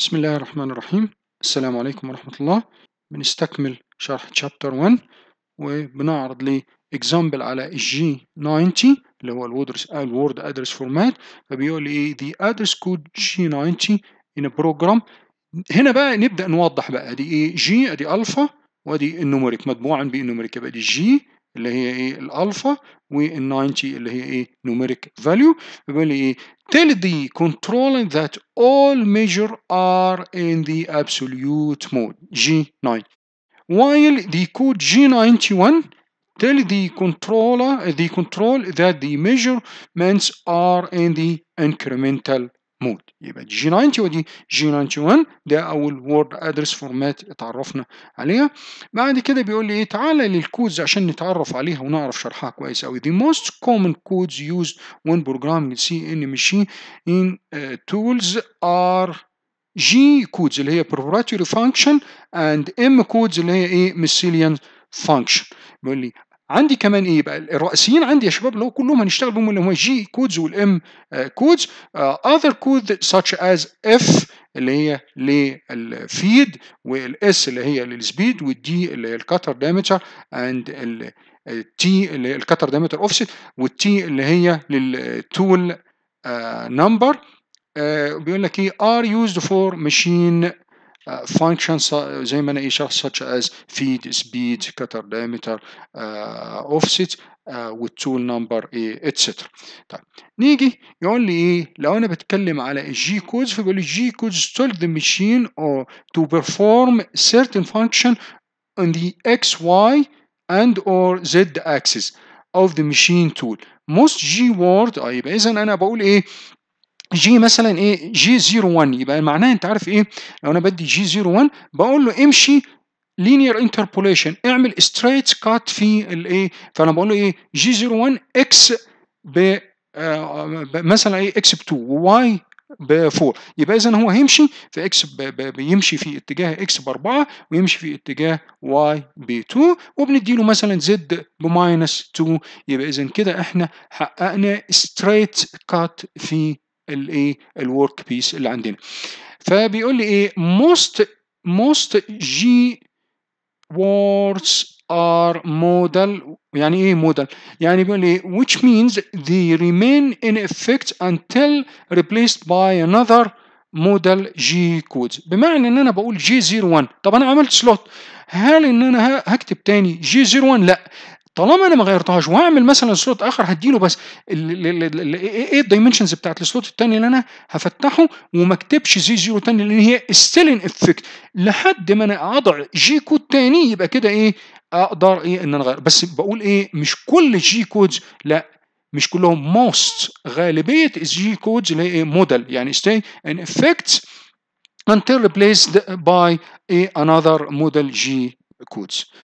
بسم الله الرحمن الرحيم السلام عليكم ورحمة الله بنستكمل شرح تشابتر 1 وبنعرض لي example على g 90 اللي هو الورد الورد ادرس فورمات فبيقول لي ايه the address code جي 90 in a program هنا بقى نبدأ نوضح بقى دي ايه جي ادي الفا وادي النوميريك مطبوعا بالنوميريك يبقى دي جي اللي هي ايه الالفا وال 90 اللي هي ايه numeric value بيقول لي ايه tell the controller that all measure are in the absolute mode G9 while the code G91 tell the controller the control that the measurements are in the incremental مود يبقى دي جي 90 ودي جي 91 ده اول وورد ادرس فورمات اتعرفنا عليها بعد كده بيقول لي ايه تعالى للكودز عشان نتعرف عليها ونعرف شرحها كويس قوي the most common codes used when programming CN machine in uh, tools are G codes اللي هي proprietary function and M codes اللي هي ايه Messilian function بيقول لي عندي كمان ايه بقى الرئيسيين عندي يا شباب اللي هو كلهم هنشتغل بهم اللي هم الجي كودز والام كودز اذر كود ساتش از اف اللي هي للفيد والاس اللي هي للسبيد والدي اللي هي الكتر دامتر اند التي اللي هي الكتر دامتر اوفست والتي اللي هي للتول نمبر آه، آه، بيقول لك ايه ار يوزد فور ماشين functions زي ما انا such as feed speed cutter diameter uh, offset uh, with tool number etc طيب نيجي يقول لي ايه لو انا بتكلم على الجي كودز فبيقول لي جي كودز تول ذا ماشين or to perform certain function on the x y and or z axis of the machine tool most g word يبقى اذا انا بقول ايه جي مثلا ايه جي 01 يبقى معناه انت عارف ايه لو انا بدي جي 01 بقول له امشي لينير انتربوليشن اعمل ستريت كات في الايه فانا بقول له ايه جي 01 اكس ب آه، آه، مثلا ايه اكس ب 2 وواي ب 4 يبقى اذا هو هيمشي في اكس بيمشي في اتجاه اكس ب 4 ويمشي في اتجاه واي ب 2 وبندي له مثلا زد بماينس 2 يبقى اذا كده احنا حققنا ستريت كات في الايه الورك بيس اللي عندنا فبيقول لي ايه most most G words are modal يعني ايه modal يعني بيقول لي إيه، which means they remain in effect until replaced by another modal جي كودز بمعنى ان انا بقول جي 01 طب انا عملت سلوت هل ان انا هكتب تاني جي 01 لا طالما انا ما غيرتهاش واعمل مثلا سلوت اخر هديله بس ايه الدايمنشنز بتاعت السلوت الثاني اللي انا هفتحه وما اكتبش زي زيرو ثاني لان هي ستيل ان افكت لحد ما انا اضع جي كود ثاني يبقى كده ايه اقدر ايه ان انا اغير بس بقول ايه مش كل جي كودز لا مش كلهم موست غالبيه الجي كودز اللي هي ايه موديل يعني ستي ان افكت until replaced by a إيه؟ another model G codes